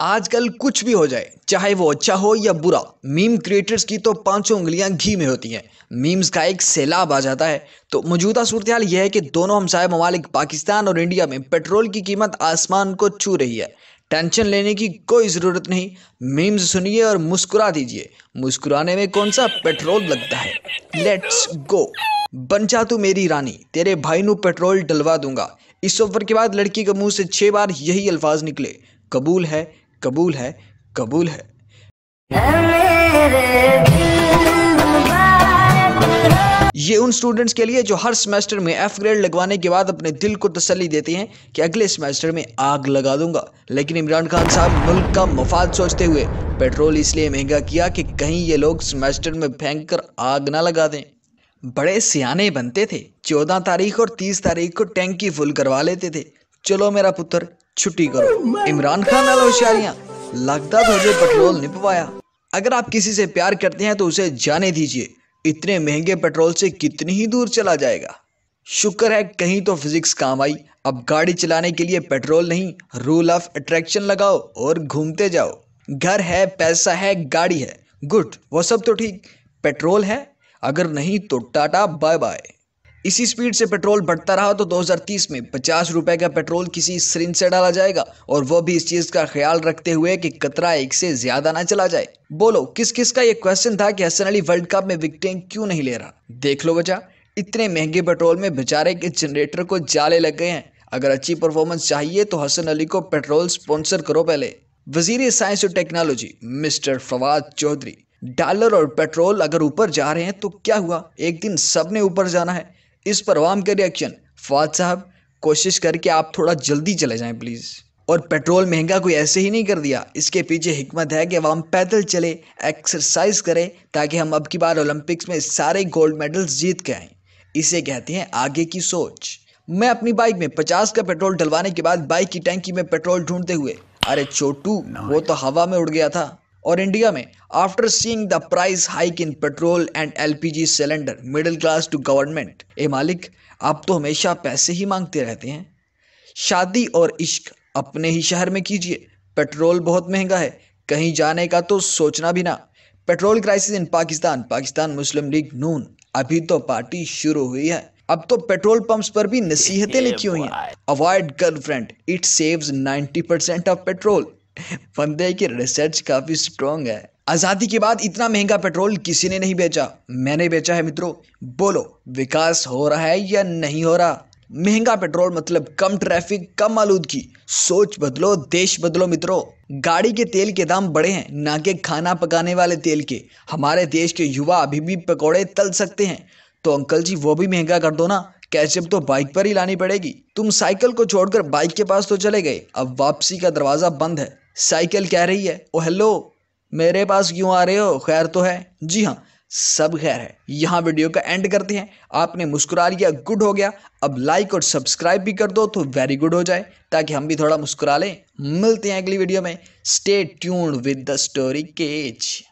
आजकल कुछ भी हो जाए चाहे वो अच्छा हो या बुरा मीम क्रिएटर्स की तो पांचों उंगलियां घी में होती हैं मीम्स का एक सैलाब आ जाता है तो मौजूदा सूरत हाल यह है कि दोनों हमसाय ममालिक पाकिस्तान और इंडिया में पेट्रोल की कीमत आसमान को छू रही है टेंशन लेने की कोई ज़रूरत नहीं मीम्स सुनिए और मुस्कुरा दीजिए मुस्कुराने में कौन सा पेट्रोल लगता है लेट्स गो बन जा तू मेरी रानी तेरे भाई नु पेट्रोल डलवा दूंगा इस ऑफर के बाद लड़की के मुंह से छह बार यही अल्फाज निकले कबूल है कबूल है कबूल है ये उन स्टूडेंट्स के लिए जो हर सेमेस्टर में एफ ग्रेड लगवाने के बाद अपने दिल को तसल्ली देते हैं कि अगले सेमेस्टर में आग लगा दूंगा लेकिन इमरान खान साहब मुल्क का मफाद सोचते हुए पेट्रोल इसलिए महंगा किया कि कहीं ये लोग सेमेस्टर में फेंक कर आग ना लगा दें बड़े सियाने बनते थे चौदह तारीख और तीस तारीख को टैंकी फुल करवा लेते थे चलो मेरा पुत्र छुट्टी करो इमरान खान वाला होशियारियाँ लगता तो हमें पेट्रोल नहीं पवाया अगर आप किसी से प्यार करते हैं तो उसे जाने दीजिए इतने महंगे पेट्रोल से कितनी ही दूर चला जाएगा शुक्र है कहीं तो फिजिक्स काम आई अब गाड़ी चलाने के लिए पेट्रोल नहीं रूल ऑफ अट्रैक्शन लगाओ और घूमते जाओ घर है पैसा है गाड़ी है गुड वो सब तो ठीक पेट्रोल है अगर नहीं तो टाटा बाय बाय इसी स्पीड से पेट्रोल बढ़ता रहा तो 2030 में पचास रुपए का पेट्रोल किसी सरिंज से डाला जाएगा और वो भी इस चीज का ख्याल रखते हुए कि कतरा एक से ज्यादा ना चला जाए बोलो किस किस का ये क्वेश्चन था कि हसन अली वर्ल्ड कप में विकटें क्यों नहीं ले रहा देख लो बचा इतने महंगे पेट्रोल में बेचारे के जनरेटर को जाले लग गए हैं अगर अच्छी परफॉर्मेंस चाहिए तो हसन अली को पेट्रोल स्पॉन्सर करो पहले वजीर साइंस और technology mister Fawad Chaudhry dollar और पेट्रोल अगर ऊपर जा रहे हैं तो क्या हुआ एक दिन सबने ऊपर जाना है इस पर परवाम का रिएक्शन फवाद साहब कोशिश करके आप थोड़ा जल्दी चले जाएं प्लीज़ और पेट्रोल महंगा कोई ऐसे ही नहीं कर दिया इसके पीछे हिकमत है कि अवाम पैदल चले एक्सरसाइज करें ताकि हम अब की बार ओलंपिक्स में सारे गोल्ड मेडल्स जीत के आएँ इसे कहते हैं आगे की सोच मैं अपनी बाइक में पचास का पेट्रोल डलवाने के बाद बाइक की टैंकी में पेट्रोल ढूंढते हुए अरे छोटू वो तो हवा में उड़ गया था और इंडिया में after seeing the price hike in petrol and LPG cylinder middle class to government ए मालिक आप तो हमेशा पैसे ही मांगते रहते हैं शादी और इश्क अपने ही शहर में कीजिए पेट्रोल बहुत महंगा है कहीं जाने का तो सोचना भी ना petrol crisis in Pakistan Pakistan Muslim League Noon अभी तो पार्टी शुरू हुई है अब तो पेट्रोल पंप्स पर भी नसीहतें लिखी हुई हैं avoid girlfriend it saves 90% of petrol बंदे की रिसर्च काफ़ी स्ट्रॉन्ग है आज़ादी के बाद इतना महंगा पेट्रोल किसी ने नहीं बेचा मैंने बेचा है मित्रों बोलो विकास हो रहा है या नहीं हो रहा महंगा पेट्रोल मतलब कम ट्रैफिक कम आलूदगी सोच बदलो देश बदलो मित्रों गाड़ी के तेल के दाम बड़े हैं ना कि खाना पकाने वाले तेल के हमारे देश के युवा अभी भी पकौड़े तल सकते हैं तो अंकल जी वो भी महंगा कर दो ना कैचअप तो बाइक पर ही लानी पड़ेगी तुम साइकिल को छोड़कर बाइक के पास तो चले गए अब वापसी का दरवाज़ा बंद है साइकिल कह रही है ओ हेलो मेरे पास क्यों आ रहे हो खैर तो है जी हाँ सब खैर है यहाँ वीडियो का एंड करते हैं आपने मुस्कुरा लिया गुड हो गया अब लाइक और सब्सक्राइब भी कर दो तो वेरी गुड हो जाए ताकि हम भी थोड़ा मुस्कुरा लें मिलते हैं अगली वीडियो में stay tuned with the story cage